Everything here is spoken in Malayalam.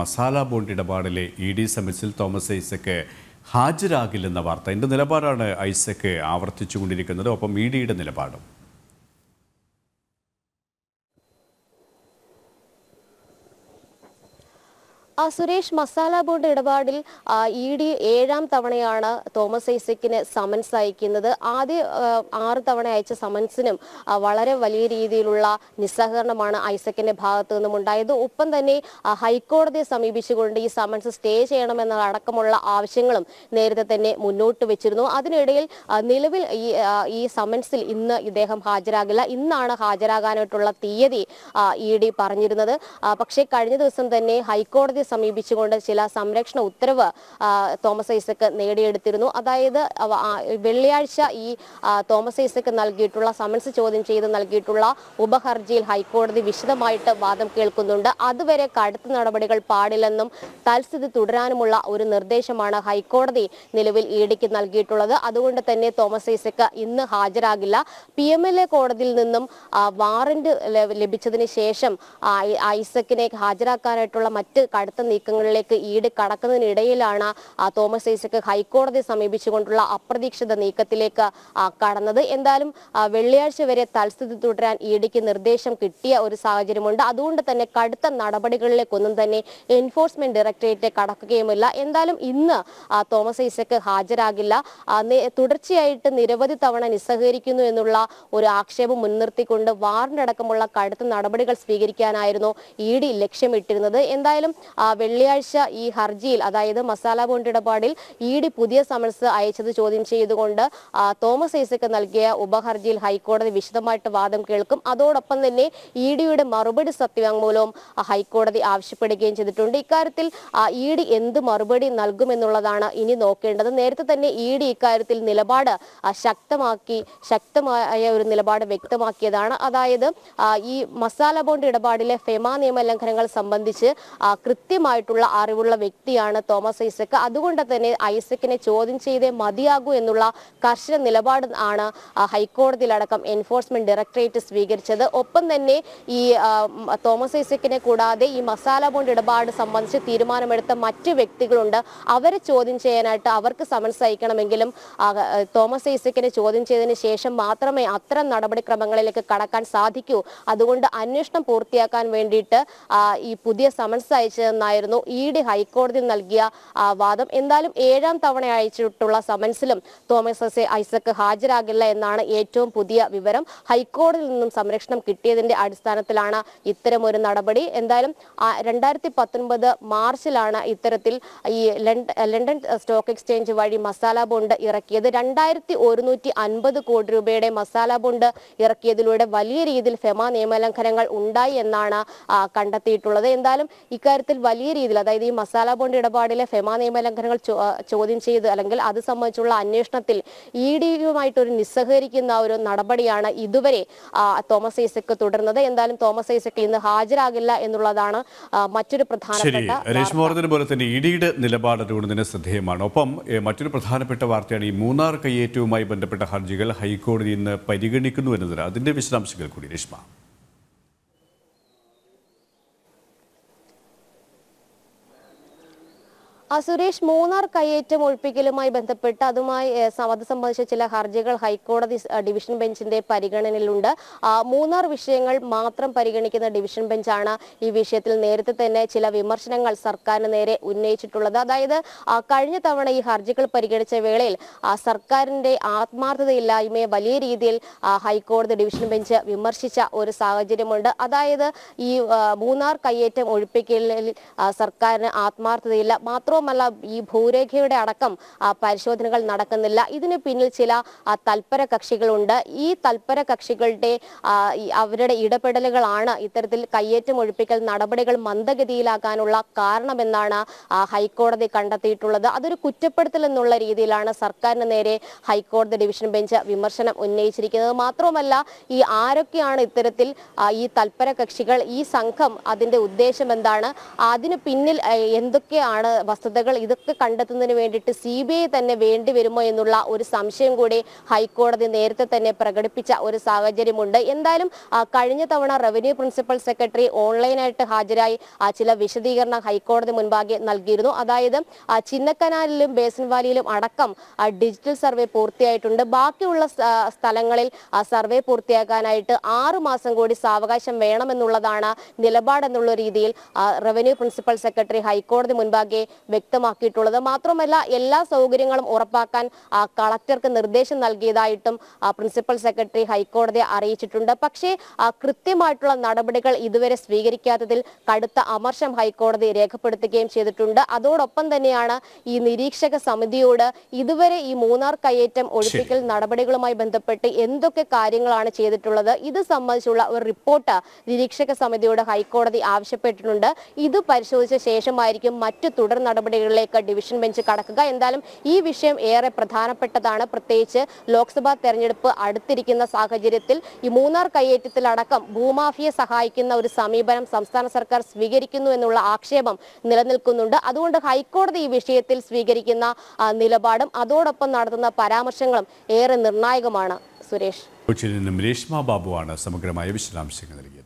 മസാല ബോണ്ട് ഇടപാടിലെ ഇ ഡി സമിറ്റ്സിൽ തോമസ് ഐസക്ക് ഹാജരാകില്ലെന്ന വാർത്ത എന്റെ നിലപാടാണ് ഐസക്ക് ആവർത്തിച്ചുകൊണ്ടിരിക്കുന്നത് ഒപ്പം ഇ ഡിയുടെ നിലപാടും ആ സുരേഷ് മസാല ബോണ്ട് ഇടപാടിൽ ഇ ഡി ഏഴാം തവണയാണ് തോമസ് ഐസക്കിന് സമൻസ് അയക്കുന്നത് ആദ്യ ആറ് തവണ അയച്ച സമൻസിനും വളരെ വലിയ രീതിയിലുള്ള നിസ്സഹകരണമാണ് ഐസക്കിന്റെ ഭാഗത്തു നിന്നും ഉണ്ടായത് ഒപ്പം തന്നെ ഹൈക്കോടതിയെ സമീപിച്ചുകൊണ്ട് ഈ സമൻസ് സ്റ്റേ ചെയ്യണമെന്ന അടക്കമുള്ള ആവശ്യങ്ങളും നേരത്തെ തന്നെ മുന്നോട്ട് വെച്ചിരുന്നു അതിനിടയിൽ നിലവിൽ ഈ ഈ സമൻസിൽ ഇന്ന് ഇദ്ദേഹം ഹാജരാകില്ല ഇന്നാണ് ഹാജരാകാനായിട്ടുള്ള തീയതി ഇ ഡി പറഞ്ഞിരുന്നത് പക്ഷേ കഴിഞ്ഞ ദിവസം തന്നെ ഹൈക്കോടതി സമീപിച്ചുകൊണ്ട് ചില സംരക്ഷണ ഉത്തരവ് തോമസ് ഐസക് നേടിയെടുത്തിരുന്നു അതായത് വെള്ളിയാഴ്ച ഈ തോമസ് ഐസക് നൽകിയിട്ടുള്ള സമൻസ് ചോദ്യം ചെയ്ത് നൽകിയിട്ടുള്ള ഉപഹർജിയിൽ ഹൈക്കോടതി വിശദമായിട്ട് വാദം കേൾക്കുന്നുണ്ട് അതുവരെ കടുത്ത നടപടികൾ പാടില്ലെന്നും തൽസ്ഥിതി തുടരാനുമുള്ള ഒരു നിർദ്ദേശമാണ് ഹൈക്കോടതി നിലവിൽ ഇ ഡിക്ക് നൽകിയിട്ടുള്ളത് അതുകൊണ്ട് തന്നെ തോമസ് ഐസക് ഇന്ന് ഹാജരാകില്ല പി കോടതിയിൽ നിന്നും വാറന്റ് ലഭിച്ചതിന് ശേഷം ഐസക്കിനെ ഹാജരാക്കാനായിട്ടുള്ള മറ്റ് കടുത്ത കടുത്ത നീക്കങ്ങളിലേക്ക് ഈട് കടക്കുന്നതിനിടയിലാണ് തോമസ് ഐസക് ഹൈക്കോടതി സമീപിച്ചുകൊണ്ടുള്ള അപ്രതീക്ഷിത നീക്കത്തിലേക്ക് കടന്നത് എന്തായാലും വെള്ളിയാഴ്ച വരെ തൽസ്ഥിതി തുടരാൻ ഇഡിക്ക് നിർദ്ദേശം കിട്ടിയ ഒരു സാഹചര്യമുണ്ട് അതുകൊണ്ട് തന്നെ കടുത്ത നടപടികളിലേക്കൊന്നും തന്നെ എൻഫോഴ്സ്മെന്റ് ഡയറക്ടറേറ്റ് കടക്കുകയുമില്ല എന്തായാലും ഇന്ന് തോമസ് ഐസക് ഹാജരാകില്ല തുടർച്ചയായിട്ട് നിരവധി തവണ നിസ്സഹകരിക്കുന്നു എന്നുള്ള ഒരു ആക്ഷേപം മുൻനിർത്തിക്കൊണ്ട് വാറണ്ട് അടക്കമുള്ള കടുത്ത നടപടികൾ സ്വീകരിക്കാനായിരുന്നു ഇ ഡി ലക്ഷ്യമിട്ടിരുന്നത് എന്തായാലും വെള്ളിയാഴ്ച ഈ ഹർജിയിൽ അതായത് മസാല ബോണ്ട് ഇടപാടിൽ ഇ ഡി പുതിയ സമൻസ് അയച്ചത് ചോദ്യം ചെയ്തുകൊണ്ട് തോമസ് ഐസക്ക് നൽകിയ ഉപഹർജിയിൽ ഹൈക്കോടതി വിശദമായിട്ട് വാദം കേൾക്കും അതോടൊപ്പം തന്നെ ഇ ഡിയുടെ മറുപടി സത്യവാങ്മൂലവും ഹൈക്കോടതി ആവശ്യപ്പെടുകയും ചെയ്തിട്ടുണ്ട് ഇക്കാര്യത്തിൽ ഇ ഡി എന്ത് മറുപടി നൽകുമെന്നുള്ളതാണ് ഇനി നോക്കേണ്ടത് നേരത്തെ തന്നെ ഇ ഡി ഇക്കാര്യത്തിൽ നിലപാട് ശക്തമാക്കി ശക്തമായ ഒരു നിലപാട് വ്യക്തമാക്കിയതാണ് അതായത് ഈ മസാല ബോണ്ട് ഇടപാടിലെ ഫെമ നിയമ ലംഘനങ്ങൾ സംബന്ധിച്ച് കൃത്യ കൃത്യമായിട്ടുള്ള അറിവുള്ള വ്യക്തിയാണ് തോമസ് ഐസക് അതുകൊണ്ട് തന്നെ ഐസക്കിനെ ചോദ്യം ചെയ്തേ മതിയാകൂ എന്നുള്ള കർശന നിലപാട് ആണ് ഹൈക്കോടതിയിലടക്കം എൻഫോഴ്സ്മെന്റ് ഡയറക്ടറേറ്റ് സ്വീകരിച്ചത് ഒപ്പം തന്നെ ഈ തോമസ് ഐസക്കിനെ കൂടാതെ ഈ മസാല ബോണ്ട് ഇടപാട് സംബന്ധിച്ച് തീരുമാനമെടുത്ത മറ്റ് വ്യക്തികളുണ്ട് അവരെ ചോദ്യം ചെയ്യാനായിട്ട് അവർക്ക് സമൻസ് അയക്കണമെങ്കിലും തോമസ് ഐസക്കിനെ ചോദ്യം ചെയ്തതിന് ശേഷം മാത്രമേ അത്തരം നടപടിക്രമങ്ങളിലേക്ക് കടക്കാൻ സാധിക്കൂ അതുകൊണ്ട് അന്വേഷണം പൂർത്തിയാക്കാൻ വേണ്ടിയിട്ട് ഈ പുതിയ സമൻസ് അയച്ചതെന്ന് എന്നായിരുന്നു ഇ ഡി ഹൈക്കോടതി നൽകിയ വാദം എന്തായാലും ഏഴാം തവണ അയച്ചിട്ടുള്ള സമൻസിലും തോമസ് എസ് ഐസക് ഹാജരാകില്ല എന്നാണ് ഏറ്റവും പുതിയ വിവരം ഹൈക്കോടതിയിൽ നിന്നും സംരക്ഷണം കിട്ടിയതിന്റെ അടിസ്ഥാനത്തിലാണ് ഇത്തരമൊരു നടപടി എന്തായാലും രണ്ടായിരത്തി പത്തൊൻപത് മാർച്ചിലാണ് ഇത്തരത്തിൽ ഈ ലണ്ടൻ സ്റ്റോക്ക് എക്സ്ചേഞ്ച് വഴി മസാല ബോണ്ട് ഇറക്കിയത് രണ്ടായിരത്തി ഒരുന്നൂറ്റി അൻപത് കോടി രൂപയുടെ മസാല ബോണ്ട് ഇറക്കിയതിലൂടെ വലിയ രീതിയിൽ ഫെമ നിയമലംഘനങ്ങൾ ഉണ്ടായി എന്നാണ് കണ്ടെത്തിയിട്ടുള്ളത് എന്തായാലും ഇക്കാര്യത്തിൽ വലിയ രീതിയിൽ അതായത് ഈ മസാല ബോണ്ട് ഇടപാടിലെ ഫെമ നിയമലംഘനങ്ങൾ ചോദ്യം ചെയ്ത് അല്ലെങ്കിൽ അത് സംബന്ധിച്ചുള്ള അന്വേഷണത്തിൽ ഇ ഡിയുമായിട്ട് ഒരു നിസ്സഹകരിക്കുന്ന ഒരു നടപടിയാണ് ഇതുവരെ തോമസ് ഐസക്ക് തുടർന്നത് എന്തായാലും തോമസ് ഐസക്ക് ഇന്ന് ഹാജരാകില്ല എന്നുള്ളതാണ് മറ്റൊരു പ്രധാനപ്പെട്ട പോലെ തന്നെ ഇ ഡിയുടെ നിലപാട് തന്നെ ശ്രദ്ധേയമാണ് ഒപ്പം മറ്റൊരു പ്രധാനപ്പെട്ട വാർത്തയാണ് ഈ മൂന്നാർ കയ്യേറ്റവുമായി ബന്ധപ്പെട്ട ഹർജികൾ ഹൈക്കോടതി ഇന്ന് പരിഗണിക്കുന്നു എന്നതിന് അതിന്റെ വിശദാംശങ്ങൾ കൂടി രേഷ്മ സുരേഷ് മൂന്നാർ കയ്യേറ്റം ഒഴിപ്പിക്കലുമായി ബന്ധപ്പെട്ട് അതുമായി അത് സംബന്ധിച്ച ചില ഹർജികൾ ഹൈക്കോടതി ഡിവിഷൻ ബെഞ്ചിന്റെ പരിഗണനയിലുണ്ട് മൂന്നാർ വിഷയങ്ങൾ മാത്രം പരിഗണിക്കുന്ന ഡിവിഷൻ ബെഞ്ചാണ് ഈ വിഷയത്തിൽ നേരത്തെ തന്നെ ചില വിമർശനങ്ങൾ സർക്കാരിന് നേരെ ഉന്നയിച്ചിട്ടുള്ളത് അതായത് കഴിഞ്ഞ തവണ ഈ ഹർജികൾ പരിഗണിച്ച വേളയിൽ സർക്കാരിന്റെ ആത്മാർത്ഥതയില്ലായ്മയെ വലിയ രീതിയിൽ ഹൈക്കോടതി ഡിവിഷൻ ബെഞ്ച് വിമർശിച്ച ഒരു സാഹചര്യമുണ്ട് അതായത് ഈ മൂന്നാർ കയ്യേറ്റം ഒഴിപ്പിക്കലിൽ സർക്കാരിന് ആത്മാർത്ഥതയില്ല മാത്രം മാത്രമല്ല ഈ ഭൂരേഖയുടെ അടക്കം പരിശോധനകൾ നടക്കുന്നില്ല ഇതിന് പിന്നിൽ ചില തൽപര കക്ഷികളുണ്ട് ഈ തൽപര കക്ഷികളുടെ അവരുടെ ഇടപെടലുകളാണ് ഇത്തരത്തിൽ കയ്യേറ്റം ഒഴിപ്പിക്കൽ നടപടികൾ മന്ദഗതിയിലാക്കാനുള്ള കാരണമെന്നാണ് ഹൈക്കോടതി കണ്ടെത്തിയിട്ടുള്ളത് അതൊരു കുറ്റപ്പെടുത്തൽ എന്നുള്ള രീതിയിലാണ് സർക്കാരിന് നേരെ ഹൈക്കോടതി ഡിവിഷൻ ബെഞ്ച് വിമർശനം ഉന്നയിച്ചിരിക്കുന്നത് മാത്രമല്ല ഈ ആരൊക്കെയാണ് ഇത്തരത്തിൽ ഈ തൽപര കക്ഷികൾ ഈ സംഘം അതിന്റെ ഉദ്ദേശം എന്താണ് അതിന് പിന്നിൽ എന്തൊക്കെയാണ് വസ്തുതകൾ ഇതൊക്കെ കണ്ടെത്തുന്നതിന് വേണ്ടിയിട്ട് സി തന്നെ വേണ്ടി വരുമോ എന്നുള്ള ഒരു സംശയം കൂടി ഹൈക്കോടതി നേരത്തെ തന്നെ പ്രകടിപ്പിച്ച ഒരു സാഹചര്യമുണ്ട് എന്തായാലും കഴിഞ്ഞ തവണ റവന്യൂ പ്രിൻസിപ്പൽ സെക്രട്ടറി ഓൺലൈനായിട്ട് ഹാജരായി ചില വിശദീകരണം ഹൈക്കോടതി മുൻപാകെ നൽകിയിരുന്നു അതായത് ചിന്നക്കനാലിലും ബേസൻ വാലിയിലും അടക്കം ഡിജിറ്റൽ സർവേ പൂർത്തിയായിട്ടുണ്ട് ബാക്കിയുള്ള സ്ഥലങ്ങളിൽ സർവേ പൂർത്തിയാക്കാനായിട്ട് ആറു മാസം കൂടി സാവകാശം വേണമെന്നുള്ളതാണ് നിലപാടെന്നുള്ള രീതിയിൽ റവന്യൂ പ്രിൻസിപ്പൽ സെക്രട്ടറി ഹൈക്കോടതി മുൻപാകെ വ്യക്തമാക്കിയിട്ടുള്ളത് മാത്രമല്ല എല്ലാ സൗകര്യങ്ങളും ഉറപ്പാക്കാൻ കളക്ടർക്ക് നിർദ്ദേശം നൽകിയതായിട്ടും പ്രിൻസിപ്പൽ സെക്രട്ടറി ഹൈക്കോടതിയെ അറിയിച്ചിട്ടുണ്ട് പക്ഷേ കൃത്യമായിട്ടുള്ള നടപടികൾ ഇതുവരെ സ്വീകരിക്കാത്തതിൽ കടുത്ത അമർഷം ഹൈക്കോടതി രേഖപ്പെടുത്തുകയും ചെയ്തിട്ടുണ്ട് അതോടൊപ്പം തന്നെയാണ് ഈ നിരീക്ഷക സമിതിയോട് ഇതുവരെ ഈ മൂന്നാർ കയ്യേറ്റം ഒഴിപ്പിക്കൽ നടപടികളുമായി ബന്ധപ്പെട്ട് എന്തൊക്കെ കാര്യങ്ങളാണ് ചെയ്തിട്ടുള്ളത് ഇത് സംബന്ധിച്ചുള്ള ഒരു റിപ്പോർട്ട് നിരീക്ഷക സമിതിയോട് ഹൈക്കോടതി ആവശ്യപ്പെട്ടിട്ടുണ്ട് ഇത് പരിശോധിച്ച ശേഷമായിരിക്കും മറ്റു തുടർ നടപടി നടപടികളിലേക്ക് ഡിവിഷൻ ബെഞ്ച് കടക്കുക എന്തായാലും ഈ വിഷയം ഏറെ പ്രധാനപ്പെട്ടതാണ് പ്രത്യേകിച്ച് ലോക്സഭാ തെരഞ്ഞെടുപ്പ് അടുത്തിരിക്കുന്ന സാഹചര്യത്തിൽ ഈ മൂന്നാർ കയ്യേറ്റത്തിലടക്കം ഭൂമാഫിയെ സഹായിക്കുന്ന ഒരു സമീപനം സംസ്ഥാന സർക്കാർ സ്വീകരിക്കുന്നു എന്നുള്ള ആക്ഷേപം നിലനിൽക്കുന്നുണ്ട് അതുകൊണ്ട് ഹൈക്കോടതി ഈ വിഷയത്തിൽ സ്വീകരിക്കുന്ന നിലപാടും അതോടൊപ്പം നടത്തുന്ന പരാമർശങ്ങളും ഏറെ നിർണായകമാണ് സുരേഷ് രേഷ്മ ബാബുവാണ് സമഗ്രമായ വിശദാംശങ്ങൾ നൽകിയത്